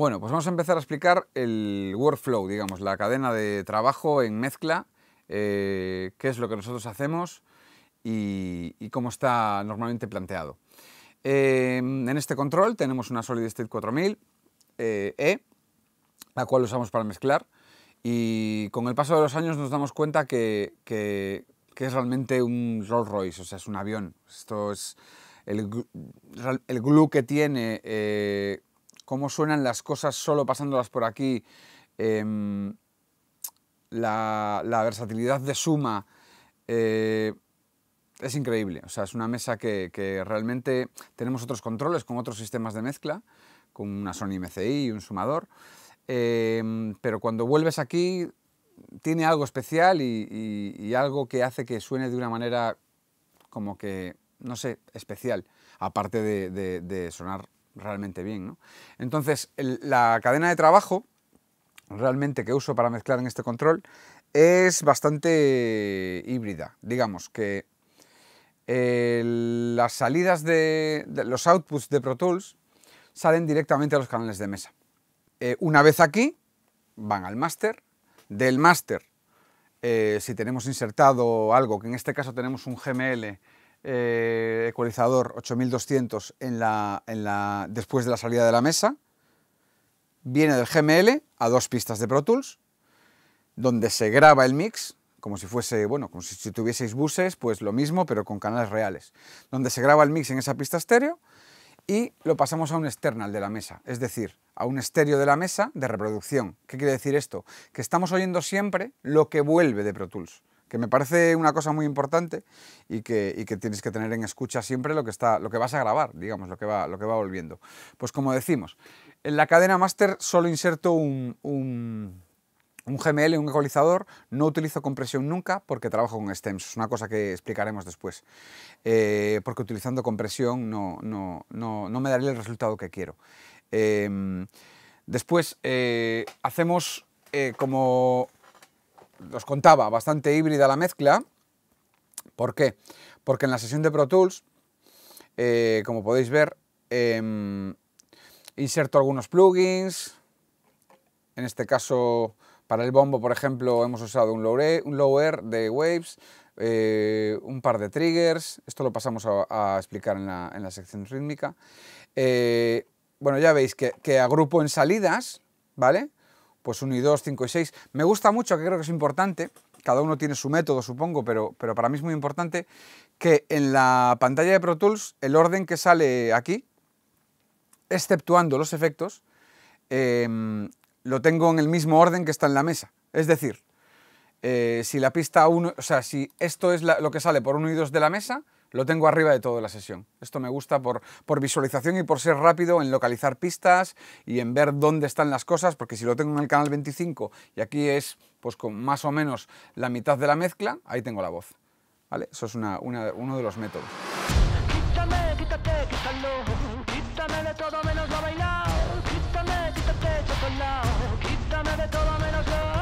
Bueno, pues vamos a empezar a explicar el workflow, digamos, la cadena de trabajo en mezcla, eh, qué es lo que nosotros hacemos y, cómo está normalmente planteado. Em, en este control tenemos una Solid State 4000 eh, E, la cual usamos para mezclar y con el paso de los años nos damos cuenta que, es realmente un Rolls Royce, o sea, es un avión. Esto es el glue que tiene eh, cómo suenan las cosas solo pasándolas por aquí, em, la, versatilidad de suma, eh, es increíble. O sea, es una mesa que, realmente tenemos otros controles con otros sistemas de mezcla, con una Sony MCI y un sumador, em, pero cuando vuelves aquí tiene algo especial y, algo que hace que suene de una manera como que, no sé, especial, aparte de sonar realmente bien. Entonces, la cadena de trabajo realmente que uso para mezclar en este control es bastante híbrida. Digamos que eh, las salidas de, los outputs de Pro Tools salen directamente a los canales de mesa. Eh, una vez aquí, van al máster. Del máster, eh, si tenemos insertado algo, que en este caso tenemos un GML eh, ecualizador 8200 después de la salida de la mesa, viene del GML a dos pistas de Pro Tools, donde se graba el mix, como si fuese, bueno, como si, si tuvieseis buses, pues lo mismo, pero con canales reales, donde se graba el mix en esa pista estéreo y lo pasamos a un external de la mesa, es decir, a un estéreo de la mesa de reproducción. ¿Qué quiere decir esto? Que estamos oyendo siempre lo que vuelve de Pro Tools que me parece una cosa muy importante y que, tienes que tener en escucha siempre lo que, está, lo que vas a grabar, digamos, lo que, va, lo que va volviendo. Pues como decimos, en la cadena máster solo inserto un, un, GML, un ecualizador, no utilizo compresión nunca porque trabajo con stems, es una cosa que explicaremos después, eh, porque utilizando compresión no, no, me daría el resultado que quiero. Em, después eh, hacemos eh, como os contaba, bastante híbrida la mezcla. ¿Por qué? Porque en la sesión de Pro Tools, eh, como podéis ver, em, inserto algunos plugins. En este caso, para el bombo, por ejemplo, hemos usado un lower, un lower de Waves, eh, un par de triggers. Esto lo pasamos a, explicar en la, sección rítmica. Eh, bueno, ya veis que agrupo en salidas, ¿vale? pues 1 y 2, 5 y 6. Me gusta mucho, que creo que es importante, cada uno tiene su método supongo, pero, pero para mí es muy importante, que en la pantalla de Pro Tools el orden que sale aquí, exceptuando los efectos, em, lo tengo en el mismo orden que está en la mesa. Es decir, eh, si la pista 1, o sea, si esto es lo que sale por 1 y 2 de la mesa, lo tengo arriba de toda la sesión. Esto me gusta por, por, visualización y por ser rápido en localizar pistas y en ver dónde están las cosas, porque si lo tengo en el canal 25 y aquí es pues con más o menos la mitad de la mezcla, ahí tengo la voz. ¿Vale? Eso es una, uno de los métodos. Quítame, quítate, quítame de todo menos quítame, quítate, quítame todo menos